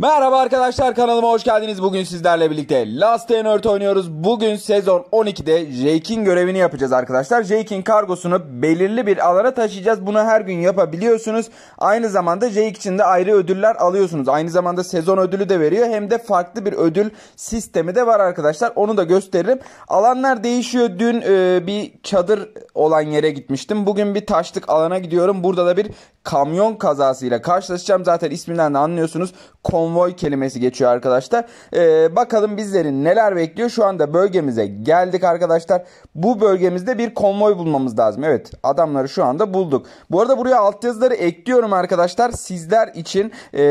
Merhaba arkadaşlar kanalıma hoş geldiniz. Bugün sizlerle birlikte Last Earth oynuyoruz. Bugün sezon 12'de Jake'in görevini yapacağız arkadaşlar. Jake'in kargosunu belirli bir alana taşıyacağız. Bunu her gün yapabiliyorsunuz. Aynı zamanda Jake için de ayrı ödüller alıyorsunuz. Aynı zamanda sezon ödülü de veriyor. Hem de farklı bir ödül sistemi de var arkadaşlar. Onu da gösteririm. Alanlar değişiyor. Dün e, bir çadır olan yere gitmiştim. Bugün bir taşlık alana gidiyorum. Burada da bir kamyon kazasıyla karşılaşacağım. Zaten isminden de anlıyorsunuz. Kon konvoy kelimesi geçiyor arkadaşlar. Ee, bakalım bizlerin neler bekliyor. Şu anda bölgemize geldik arkadaşlar. Bu bölgemizde bir konvoy bulmamız lazım. Evet adamları şu anda bulduk. Bu arada buraya altyazıları ekliyorum arkadaşlar. Sizler için e,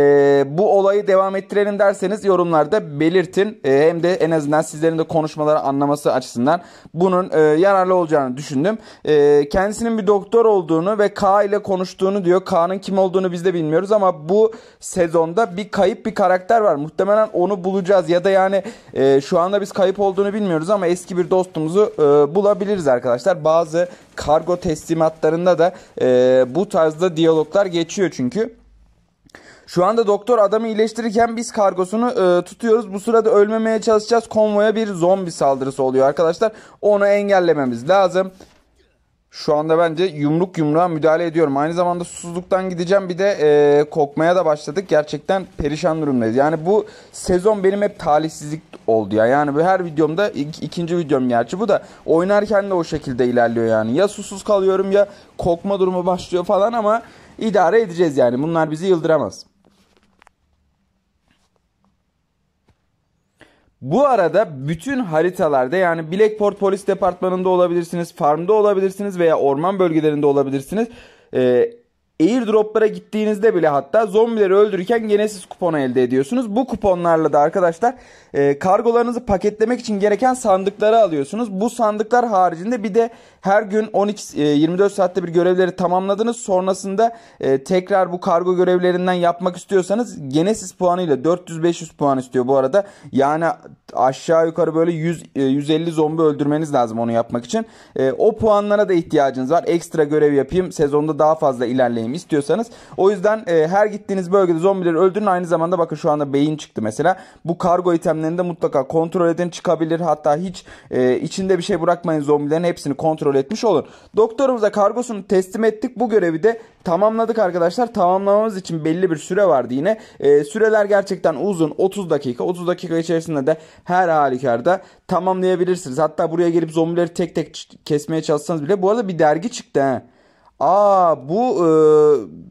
bu olayı devam ettirelim derseniz yorumlarda belirtin. E, hem de en azından sizlerin de konuşmaları anlaması açısından bunun e, yararlı olacağını düşündüm. E, kendisinin bir doktor olduğunu ve K ile konuştuğunu diyor. K'nın kim olduğunu biz de bilmiyoruz ama bu sezonda bir kayıp bir bir karakter var. Muhtemelen onu bulacağız ya da yani e, şu anda biz kayıp olduğunu bilmiyoruz ama eski bir dostumuzu e, bulabiliriz arkadaşlar. Bazı kargo teslimatlarında da e, bu tarzda diyaloglar geçiyor çünkü. Şu anda doktor adamı iyileştirirken biz kargosunu e, tutuyoruz. Bu sırada ölmemeye çalışacağız. Konvoya bir zombi saldırısı oluyor arkadaşlar. Onu engellememiz lazım. Şu anda bence yumruk yumruğa müdahale ediyorum. Aynı zamanda susuzluktan gideceğim. Bir de e, kokmaya da başladık. Gerçekten perişan durumdayız. Yani bu sezon benim hep talihsizlik oldu ya. Yani bu her videomda ik, ikinci videom gerçi bu da oynarken de o şekilde ilerliyor yani. Ya susuz kalıyorum ya kokma durumu başlıyor falan ama idare edeceğiz yani. Bunlar bizi yıldıramaz. Bu arada bütün haritalarda yani Blackport Polis Departmanı'nda olabilirsiniz, farmda olabilirsiniz veya orman bölgelerinde olabilirsiniz. Ee, airdroplara gittiğinizde bile hatta zombileri öldürürken gene siz kupon elde ediyorsunuz. Bu kuponlarla da arkadaşlar e, kargolarınızı paketlemek için gereken sandıkları alıyorsunuz. Bu sandıklar haricinde bir de her gün 12 e, 24 saatte bir görevleri tamamladınız. Sonrasında e, tekrar bu kargo görevlerinden yapmak istiyorsanız gene siz puanıyla 400-500 puan istiyor bu arada. Yani aşağı yukarı böyle 100 e, 150 zombi öldürmeniz lazım onu yapmak için. E, o puanlara da ihtiyacınız var. Ekstra görev yapayım. Sezonda daha fazla ilerleyeyim deneyimi istiyorsanız. O yüzden e, her gittiğiniz bölgede zombileri öldürün. Aynı zamanda bakın şu anda beyin çıktı mesela. Bu kargo itemlerini de mutlaka kontrol edin çıkabilir. Hatta hiç e, içinde bir şey bırakmayın zombilerin hepsini kontrol etmiş olun. Doktorumuza kargosunu teslim ettik. Bu görevi de tamamladık arkadaşlar. Tamamlamamız için belli bir süre vardı yine. E, süreler gerçekten uzun. 30 dakika. 30 dakika içerisinde de her halükarda tamamlayabilirsiniz. Hatta buraya gelip zombileri tek tek kesmeye çalışsanız bile. Bu arada bir dergi çıktı he. Aa bu e,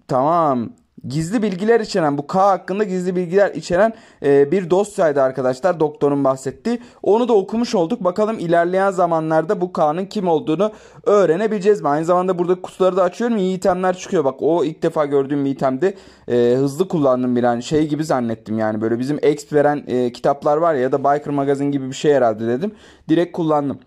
tamam gizli bilgiler içeren bu K hakkında gizli bilgiler içeren e, bir dosyaydı arkadaşlar doktorun bahsetti Onu da okumuş olduk. Bakalım ilerleyen zamanlarda bu K'nın kim olduğunu öğrenebileceğiz mi? Aynı zamanda burada kutuları da açıyorum. İyi itemler çıkıyor. Bak o ilk defa gördüğüm bir itemdi. E, hızlı kullandım bir an şey gibi zannettim yani böyle bizim exp veren e, kitaplar var ya ya da biker magazin gibi bir şey herhalde dedim. Direkt kullandım.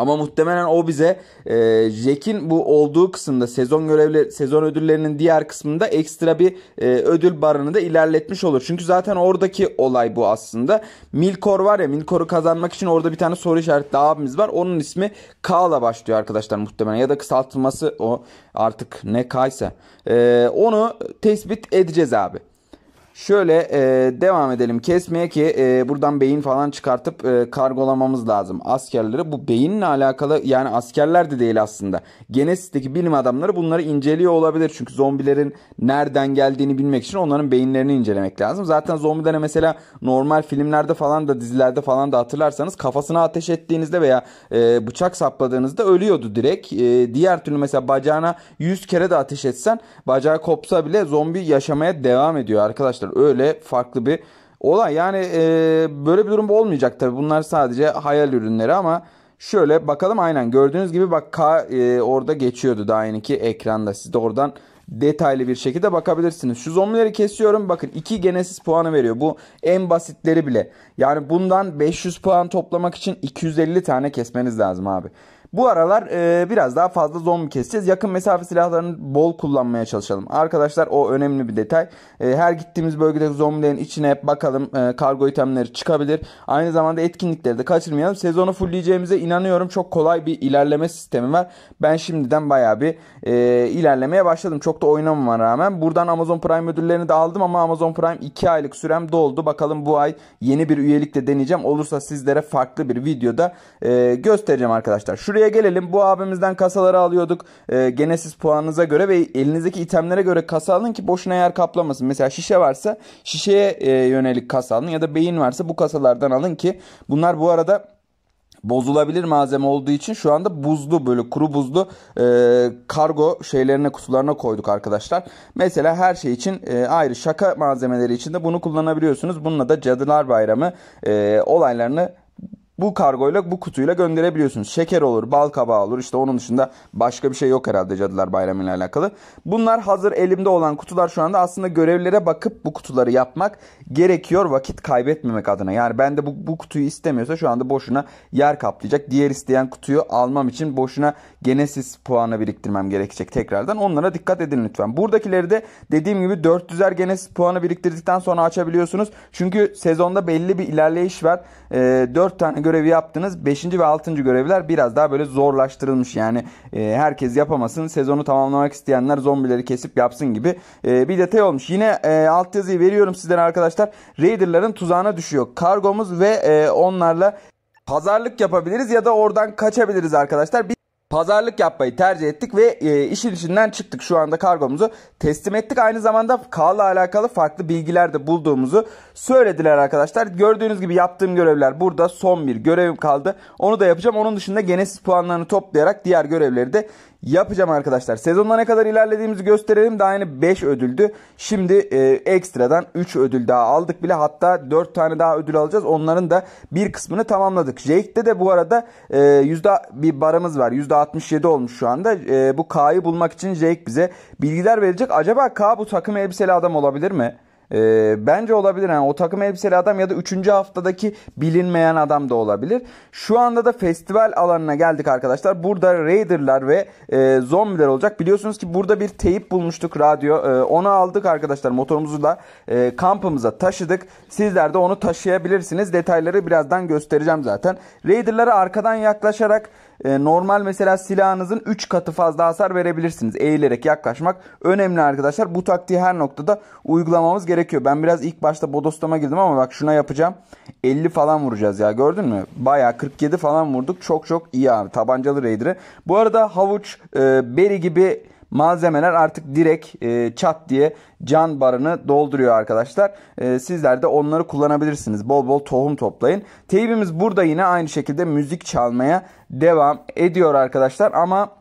Ama muhtemelen o bize e, Jack'in bu olduğu kısımda sezon görevli sezon ödüllerinin diğer kısmında ekstra bir e, ödül barını da ilerletmiş olur. Çünkü zaten oradaki olay bu aslında. Milkor var ya Milkor'u kazanmak için orada bir tane soru işareti abimiz var. Onun ismi K başlıyor arkadaşlar muhtemelen ya da kısaltılması o artık ne Kaysa E, onu tespit edeceğiz abi. Şöyle e, devam edelim kesmeye ki e, buradan beyin falan çıkartıp e, kargolamamız lazım askerleri. Bu beyinle alakalı yani askerler de değil aslında. Genesis'teki bilim adamları bunları inceliyor olabilir. Çünkü zombilerin nereden geldiğini bilmek için onların beyinlerini incelemek lazım. Zaten zombilere mesela normal filmlerde falan da dizilerde falan da hatırlarsanız kafasına ateş ettiğinizde veya e, bıçak sapladığınızda ölüyordu direkt. E, diğer türlü mesela bacağına 100 kere de ateş etsen bacağı kopsa bile zombi yaşamaya devam ediyor arkadaşlar. Öyle farklı bir olay. Yani e, böyle bir durum olmayacak tabii. Bunlar sadece hayal ürünleri ama şöyle bakalım aynen gördüğünüz gibi bak K e, orada geçiyordu daha yeniki ekranda. Siz de oradan detaylı bir şekilde bakabilirsiniz. Şu zombileri kesiyorum. Bakın 2 Genesis puanı veriyor. Bu en basitleri bile. Yani bundan 500 puan toplamak için 250 tane kesmeniz lazım abi. Bu aralar e, biraz daha fazla zombi keseceğiz. Yakın mesafe silahlarını bol kullanmaya çalışalım. Arkadaşlar o önemli bir detay. E, her gittiğimiz bölgedeki zombilerin içine bakalım e, kargo itemleri çıkabilir. Aynı zamanda etkinlikleri de kaçırmayalım. Sezonu fullleyeceğimize inanıyorum. Çok kolay bir ilerleme sistemi var. Ben şimdiden bayağı bir e, ilerlemeye başladım. Çok da oynamama rağmen. Buradan Amazon Prime ödüllerini de aldım ama Amazon Prime 2 aylık sürem doldu. Bakalım bu ay yeni bir üyelikle deneyeceğim. Olursa sizlere farklı bir videoda e, göstereceğim arkadaşlar. Şuraya soruya gelelim. Bu abimizden kasaları alıyorduk. E, gene puanınıza göre ve elinizdeki itemlere göre kasa alın ki boşuna yer kaplamasın. Mesela şişe varsa şişeye e, yönelik kasa alın ya da beyin varsa bu kasalardan alın ki bunlar bu arada bozulabilir malzeme olduğu için şu anda buzlu böyle kuru buzlu e, kargo şeylerine kutularına koyduk arkadaşlar. Mesela her şey için e, ayrı şaka malzemeleri için de bunu kullanabiliyorsunuz. Bununla da Cadılar Bayramı e, olaylarını bu kargoyla bu kutuyla gönderebiliyorsunuz. Şeker olur, bal kabağı olur. İşte onun dışında başka bir şey yok herhalde Cadılar Bayramı ile alakalı. Bunlar hazır elimde olan kutular şu anda aslında görevlere bakıp bu kutuları yapmak gerekiyor vakit kaybetmemek adına. Yani ben de bu, bu kutuyu istemiyorsa şu anda boşuna yer kaplayacak. Diğer isteyen kutuyu almam için boşuna Genesis puanı biriktirmem gerekecek tekrardan. Onlara dikkat edin lütfen. Buradakileri de dediğim gibi 400'er Genesis puanı biriktirdikten sonra açabiliyorsunuz. Çünkü sezonda belli bir ilerleyiş var. E, ee, 4 tane görevi yaptınız. 5. ve 6. görevler biraz daha böyle zorlaştırılmış. Yani e, herkes yapamasın. Sezonu tamamlamak isteyenler zombileri kesip yapsın gibi e, bir detay olmuş. Yine e, altyazıyı veriyorum sizlere arkadaşlar. Raider'ların tuzağına düşüyor. Kargomuz ve e, onlarla pazarlık yapabiliriz ya da oradan kaçabiliriz arkadaşlar. Bir pazarlık yapmayı tercih ettik ve e, işin içinden çıktık. Şu anda kargomuzu teslim ettik. Aynı zamanda Kaan'la alakalı farklı bilgiler de bulduğumuzu söylediler arkadaşlar. Gördüğünüz gibi yaptığım görevler burada. Son bir görevim kaldı. Onu da yapacağım. Onun dışında Genesis puanlarını toplayarak diğer görevleri de yapacağım arkadaşlar. Sezonda ne kadar ilerlediğimizi gösterelim. Daha yeni 5 ödüldü. Şimdi e, ekstradan 3 ödül daha aldık bile. Hatta 4 tane daha ödül alacağız. Onların da bir kısmını tamamladık. Jake'de de bu arada e, yüzde bir barımız var. %67 olmuş şu anda. E, bu K'yı bulmak için Jake bize bilgiler verecek. Acaba K bu takım elbiseli adam olabilir mi? E, bence olabilir. Yani o takım elbiseli adam ya da 3. haftadaki bilinmeyen adam da olabilir. Şu anda da festival alanına geldik arkadaşlar. Burada Raider'lar ve e, zombiler olacak. Biliyorsunuz ki burada bir teyip bulmuştuk radyo. E, onu aldık arkadaşlar motorumuzu da e, kampımıza taşıdık. Sizler de onu taşıyabilirsiniz. Detayları birazdan göstereceğim zaten. Raider'lara arkadan yaklaşarak e, normal mesela silahınızın 3 katı fazla hasar verebilirsiniz. Eğilerek yaklaşmak önemli arkadaşlar. Bu taktiği her noktada uygulamamız gerekiyor. Ben biraz ilk başta Bodostama girdim ama bak şuna yapacağım. 50 falan vuracağız ya gördün mü? Baya 47 falan vurduk. Çok çok iyi abi tabancalı Raider'ı. Bu arada havuç, e, beri gibi malzemeler artık direkt e, çat diye can barını dolduruyor arkadaşlar. E, sizler de onları kullanabilirsiniz. Bol bol tohum toplayın. Teybimiz burada yine aynı şekilde müzik çalmaya devam ediyor arkadaşlar ama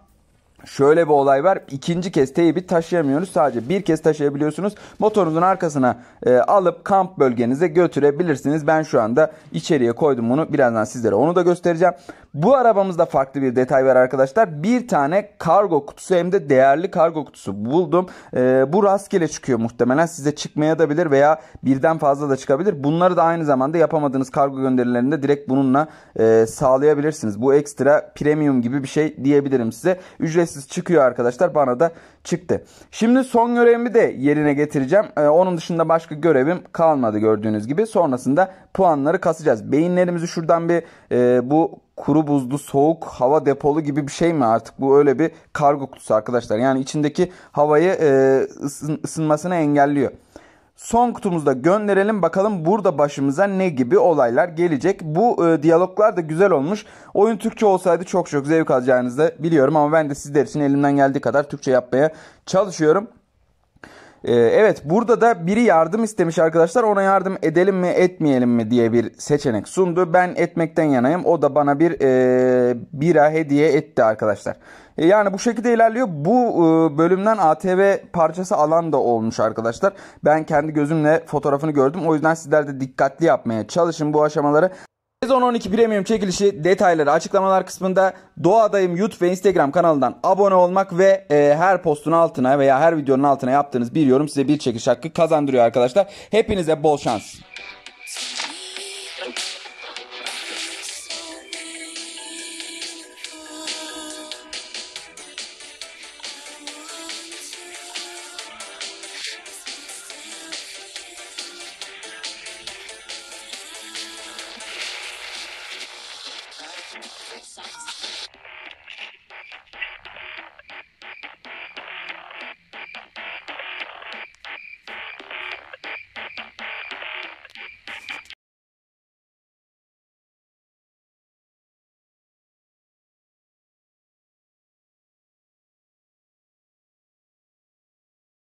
Şöyle bir olay var. İkinci kez teybi taşıyamıyoruz. Sadece bir kez taşıyabiliyorsunuz. Motorunuzun arkasına e, alıp kamp bölgenize götürebilirsiniz. Ben şu anda içeriye koydum bunu. Birazdan sizlere onu da göstereceğim. Bu arabamızda farklı bir detay var arkadaşlar. Bir tane kargo kutusu hem de değerli kargo kutusu buldum. E, bu rastgele çıkıyor muhtemelen. Size çıkmaya da bilir veya birden fazla da çıkabilir. Bunları da aynı zamanda yapamadığınız kargo gönderilerinde direkt bununla e, sağlayabilirsiniz. Bu ekstra premium gibi bir şey diyebilirim size. Ücret ücretsiz çıkıyor arkadaşlar. Bana da çıktı. Şimdi son görevimi de yerine getireceğim. Ee, onun dışında başka görevim kalmadı gördüğünüz gibi. Sonrasında puanları kasacağız. Beyinlerimizi şuradan bir e, bu kuru buzlu soğuk hava depolu gibi bir şey mi artık bu öyle bir kargo kutusu arkadaşlar. Yani içindeki havayı e, ısın, ısınmasını engelliyor son kutumuzda gönderelim bakalım burada başımıza ne gibi olaylar gelecek. Bu e, diyaloglar da güzel olmuş. Oyun Türkçe olsaydı çok çok zevk alacağınızı da biliyorum ama ben de sizler için elimden geldiği kadar Türkçe yapmaya çalışıyorum. E, evet burada da biri yardım istemiş arkadaşlar ona yardım edelim mi etmeyelim mi diye bir seçenek sundu. Ben etmekten yanayım o da bana bir e, bira hediye etti arkadaşlar. E, yani bu şekilde ilerliyor. Bu e, bölümden ATV parçası alan da olmuş arkadaşlar. Ben kendi gözümle fotoğrafını gördüm. O yüzden sizler de dikkatli yapmaya çalışın bu aşamaları. Sezon 12 Premium çekilişi detayları açıklamalar kısmında Doğadayım YouTube ve Instagram kanalından abone olmak ve e, her postun altına veya her videonun altına yaptığınız bir yorum size bir çekiş hakkı kazandırıyor arkadaşlar. Hepinize bol şans.